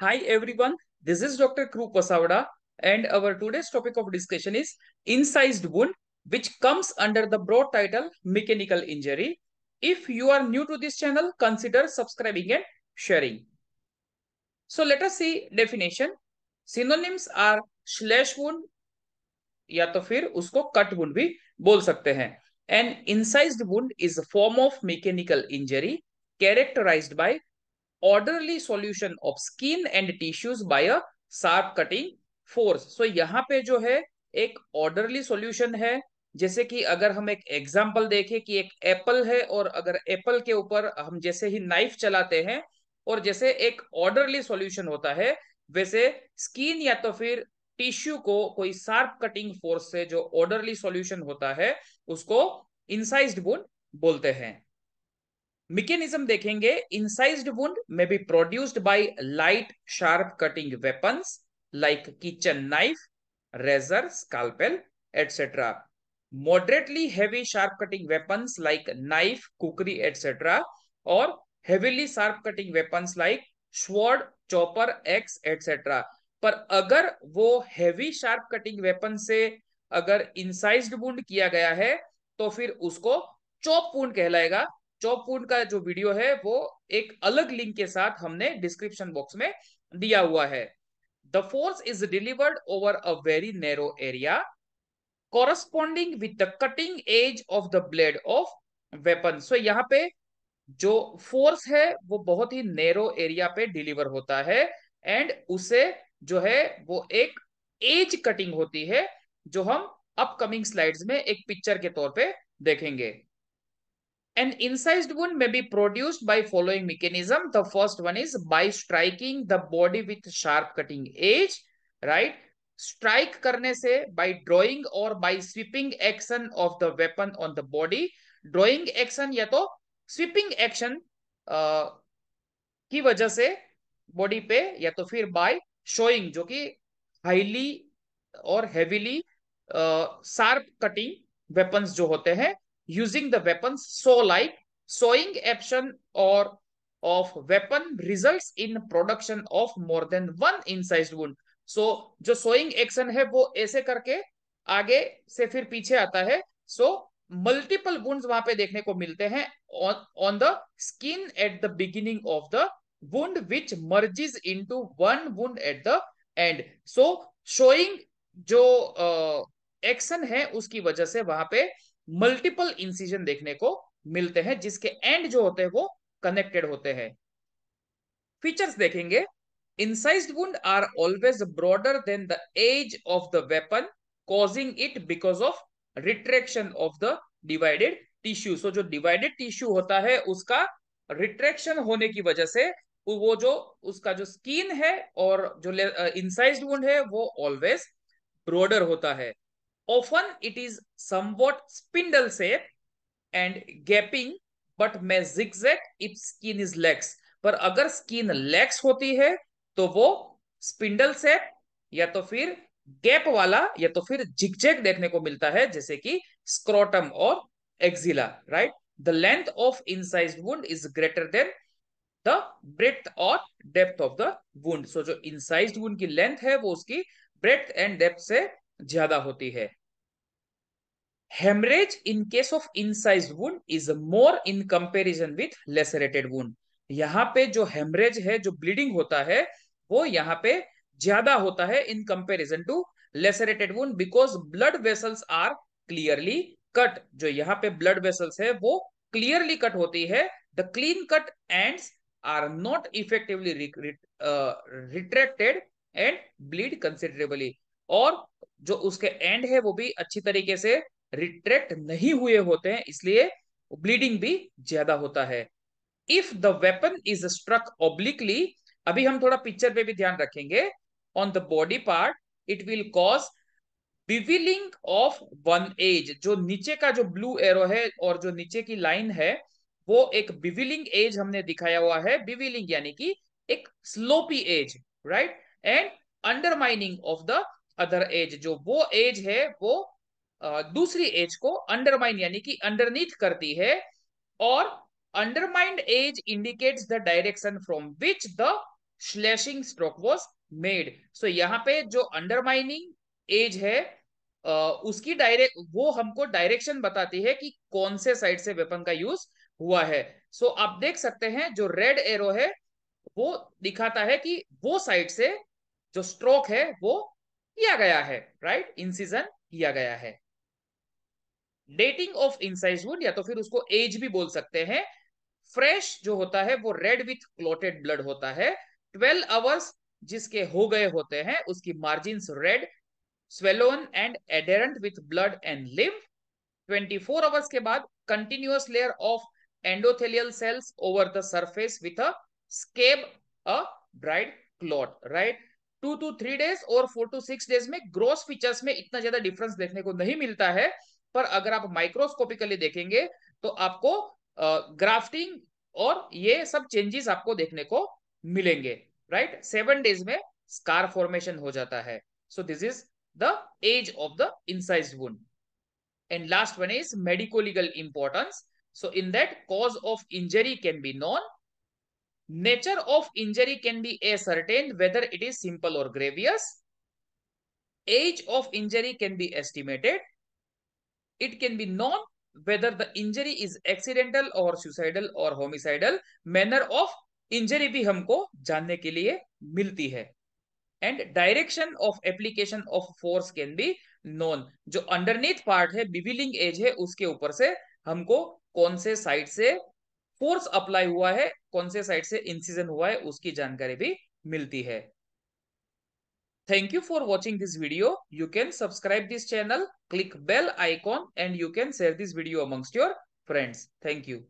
Hi everyone, this is Dr. Kru Pasavada and our today's topic of discussion is incised wound which comes under the broad title mechanical injury. If you are new to this channel, consider subscribing and sharing. So let us see definition. Synonyms are slash wound या तो फिर उसको cut wound भी बोल सकते हैं. An incised wound is a form of mechanical injury characterized by orderly solution of skin and tissues by a sharp cutting force. So यहाँ पे जो है एक orderly solution है जैसे कि अगर हम एक एग्जाम्पल देखें कि एक एप्पल है और अगर एप्पल के ऊपर हम जैसे ही नाइफ चलाते हैं और जैसे एक ऑर्डरली सॉल्यूशन होता है वैसे स्किन या तो फिर टिश्यू को कोई शार्प कटिंग फोर्स से जो ऑर्डरली सॉल्यूशन होता है उसको इनसाइज्ड बोन बोलते हैं मिकेनिज्म देखेंगे इनसाइज्ड वुंड में be produced by light sharp cutting weapon like kitchen knife razor scalpel etcetera moderately heavy sharp cutting weapon like knife kukri etcetera और heavily sharp cutting weapon like sword chopper axe etcetera पर अगर वो heavy sharp cutting weapon से अगर इनसाइज्ड wound किया गया है तो फिर उसको चौप वुंड कहलाएगा चौप का जो वीडियो है वो एक अलग लिंक के साथ हमने डिस्क्रिप्शन बॉक्स में दिया हुआ है the force is delivered over a very narrow area corresponding with the cutting edge of the blade of weapon so यहाँ पे जो फोर्स है वो बहुत ही नैरो एरिया पे डिलीवर होता है एंड उसे जो है वो एक एज कटिंग होती है जो हम अपकमिंग स्लाइड्स में एक पिक्चर के तौर पे देखेंगे An incised wound may be produced by following mechanism. The first one is by striking the body with sharp cutting edge, right? Strike karne se by drawing or by sweeping action of the weapon on the body. Drawing action ya to sweeping action uh, ki wajah se body pe ya to fir by showing jo ki highly or heavily uh, sharp cutting weapons jo hote hain using the weapons so like sowing action or of weapon results in production of more than one incised wound so so, जो sawing action है वो ऐसे करके आगे से फिर पीछे आता है सो मल्टीपल वुंड्स वहां पे देखने को मिलते हैं on the skin at the beginning of the wound which merges into one wound at the end so sawing जो एक्शन uh, है उसकी वजह से वहां पे मल्टीपल इंसिजन देखने को मिलते हैं जिसके एंड जो होते हैं वो कनेक्टेड होते हैं फीचर्स देखेंगे incised wound are always broader than the as of the weapon causing it because of retraction of the divided tissue so जो डिवाइडेड टिश्यू होता है उसका रिट्रेक्शन होने की वजह से वो जो उसका जो स्किन है और जो इनसाइज uh, है वो ऑलवेज ब्रॉडर होता है Often it is somewhat spindle shape and gaping but मैं zigzag if skin is legs. पर अगर स्किन लेग्स होती है तो वो स्पिंडल सेप या तो फिर गैप वाला या तो फिर जिगजैग देखने को मिलता है जैसे कि स्क्रोटम और axilla right the length of incised wound is greater than the breadth और depth of the wound so जो इनसाइज वुंड की लेंथ है वो उसकी ब्रेथ एंड डेप्थ से ज्यादा होती है haemorrhage in case of incised wound is more in comparison with lacerated wound यहां पे जो हेमरेज है जो ब्लीडिंग होता है वो यहां पे ज्यादा होता है in comparison to lacerated wound because blood vessels are clearly cut जो यहां पे ब्लड वेसल्स है वो क्लियरली कट होती है the clean cut end are not effectively retracted and bleed considerably और जो उसके एंड है वो भी अच्छी तरीके से रिट्रैक्ट नहीं हुए होते हैं इसलिए ब्लीडिंग भी ज्यादा होता है if the weapon is struck obliquely अभी हम थोड़ा पिक्चर पे भी ध्यान रखेंगे on the body part it will cause bevelling of one edge जो नीचे का जो ब्लू एरो है और जो नीचे की लाइन है वो एक बिविलिंग एज हमने दिखाया हुआ है बिविलिंग यानी कि एक slopy edge right and undermining of the other edge जो वो एज है वो दूसरी एज को अंडरमाइन यानी कि अंडरनीथ करती है और undermined edge indicates the direction from which the slashing stroke was made so यहाँ पे जो अंडरमाइनिंग एज है उसकी डायरेक्ट वो हमको डायरेक्शन बताती है कि कौन से साइड से वेपन का यूज हुआ है सो so, आप देख सकते हैं जो रेड एरो है वो दिखाता है कि वो साइड से जो स्ट्रोक है वो किया गया है राइट इंसिजन किया गया है डेटिंग ऑफ इंसाइज वुड या तो फिर उसको एज भी बोल सकते हैं फ्रेश जो होता है वो रेड विथ क्लोटेड ब्लड होता है ट्वेल्व आवर्स जिसके हो गए होते हैं उसकी margin red swollen and adherent with blood and live 24 hours के बाद continuous layer of endothelial cells over the surface with a scab a dried clot right two to three days और four to six days में gross features में इतना ज्यादा difference देखने को नहीं मिलता है पर अगर आप माइक्रोस्कोपिकली देखेंगे तो आपको ग्राफ्टिंग और ये सब चेंजेस आपको देखने को मिलेंगे राइट सेवन डेज में स्कार फॉर्मेशन हो जाता है so this is the as of the incised wound and last one is medicolegal importance so in that cause of injury can be known nature of injury can be ascertain whether it is simple और grievous age of injury can be estimated it can be known whether the injury is accidental और suicidal और homicidal manner of injury भी हमको जानने के लिए मिलती है and direction of application of force can be known जो अंडरनीथ पार्ट है बिविलिंग एज है उसके ऊपर से हमको कौन से साइड से फोर्स अप्लाई हुआ है कौन से साइड से इंसिजन हुआ है उसकी जानकारी भी मिलती है thank you for watching this video you can subscribe this channel click bell icon and you can share this video amongst your friends thank you